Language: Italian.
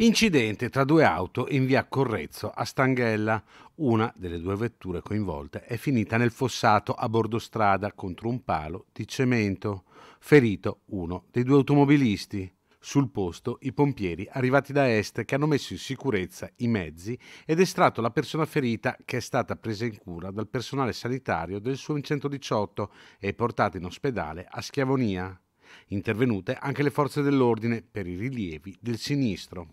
Incidente tra due auto in via Correzzo a Stanghella. Una delle due vetture coinvolte è finita nel fossato a bordo strada contro un palo di cemento. Ferito uno dei due automobilisti. Sul posto i pompieri arrivati da est che hanno messo in sicurezza i mezzi ed estratto la persona ferita che è stata presa in cura dal personale sanitario del suo 118 e portata in ospedale a Schiavonia. Intervenute anche le forze dell'ordine per i rilievi del sinistro.